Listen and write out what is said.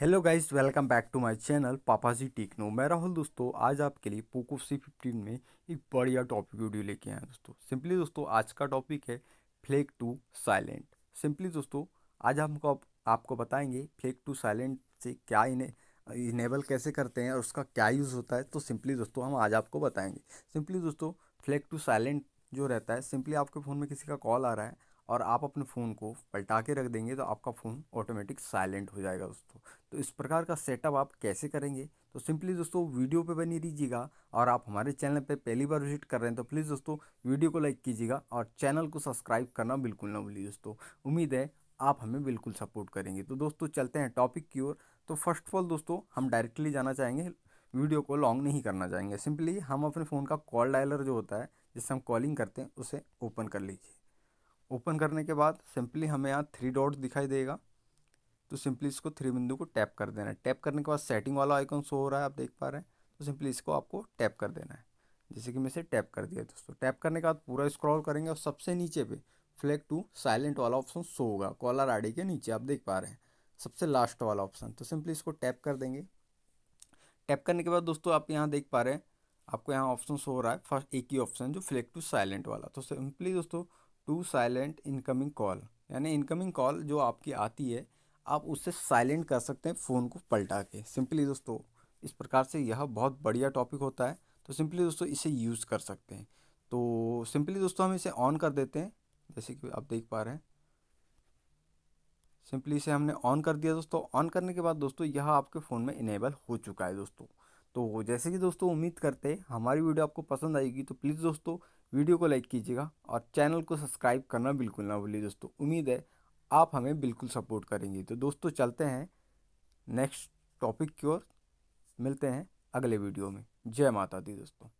hello guys welcome back to my channel Papaji techno मैं राहुल दोस्तों आज आपके लिए पोको सी फिफ्टीन में एक बढ़िया टॉपिक वीडियो लेके आया दोस्तों सिंपली दोस्तों आज का टॉपिक है फ्लेक टू साइलेंट सिंपली दोस्तों आज हमको आप, आपको बताएंगे फ्लेक टू साइलेंट से क्या इन्हें इनेबल कैसे करते हैं और उसका क्या यूज़ होता है तो सिंपली दोस्तों हम आज आपको बताएँगे सिंपली दोस्तों फ्लेक टू साइलेंट जो रहता है सिंपली आपके फ़ोन में किसी का कॉल आ रहा है और आप अपने फ़ोन को पलटा के रख देंगे तो आपका फ़ोन ऑटोमेटिक साइलेंट हो जाएगा दोस्तों तो इस प्रकार का सेटअप आप कैसे करेंगे तो सिंपली दोस्तों वीडियो पे बनी रहिएगा और आप हमारे चैनल पे पहली बार विजिट कर रहे हैं तो प्लीज़ दोस्तों वीडियो को लाइक कीजिएगा और चैनल को सब्सक्राइब करना बिल्कुल ना भूलिए दोस्तों उम्मीद है आप हमें बिल्कुल सपोर्ट करेंगे तो दोस्तों चलते हैं टॉपिक की ओर तो फर्स्ट ऑफ ऑल दोस्तों हम डायरेक्टली जाना चाहेंगे वीडियो को लॉन्ग नहीं करना चाहेंगे सिंपली हम अपने फ़ोन का कॉल डायलर जो होता है जिससे हम कॉलिंग करते हैं उसे ओपन कर लीजिए ओपन करने के बाद सिंपली हमें यहाँ थ्री डॉट्स दिखाई देगा तो सिंपली इसको थ्री बिंदु को टैप कर देना है टैप करने के बाद सेटिंग वाला आइकन शो हो रहा है आप देख पा रहे हैं तो सिंपली इसको आपको टैप कर देना है जैसे कि मैं इसे टैप कर दिया दोस्तों टैप करने के बाद पूरा स्क्रॉल करेंगे और सबसे नीचे पे फ्लैग टू साइलेंट वाला ऑप्शन शो होगा कॉलर आई के नीचे आप देख पा रहे हैं सबसे लास्ट वाला ऑप्शन तो सिंपली इसको टैप कर देंगे टैप करने के बाद दोस्तों आप यहाँ देख पा रहे हैं आपको यहाँ ऑप्शन शो हो रहा है फर्स्ट एक ही ऑप्शन जो फ्लैग टू साइलेंट वाला तो सिंपली दोस्तों टू साइलेंट इनकमिंग कॉल यानी इनकमिंग कॉल जो आपकी आती है आप उससे साइलेंट कर सकते हैं फ़ोन को पलटा के सिंपली दोस्तों इस प्रकार से यह बहुत बढ़िया टॉपिक होता है तो सिंपली दोस्तों इसे यूज़ कर सकते हैं तो सिंपली दोस्तों हम इसे ऑन कर देते हैं जैसे कि आप देख पा रहे हैं सिंपली इसे हमने ऑन कर दिया दोस्तों ऑन करने के बाद दोस्तों यह आपके फ़ोन में इनेबल हो चुका है दोस्तों तो जैसे कि दोस्तों उम्मीद करते हैं हमारी वीडियो आपको पसंद आएगी तो प्लीज़ दोस्तों वीडियो को लाइक कीजिएगा और चैनल को सब्सक्राइब करना बिल्कुल ना भूलिए दोस्तों उम्मीद है आप हमें बिल्कुल सपोर्ट करेंगे तो दोस्तों चलते हैं नेक्स्ट टॉपिक की ओर मिलते हैं अगले वीडियो में जय माता दी दोस्तों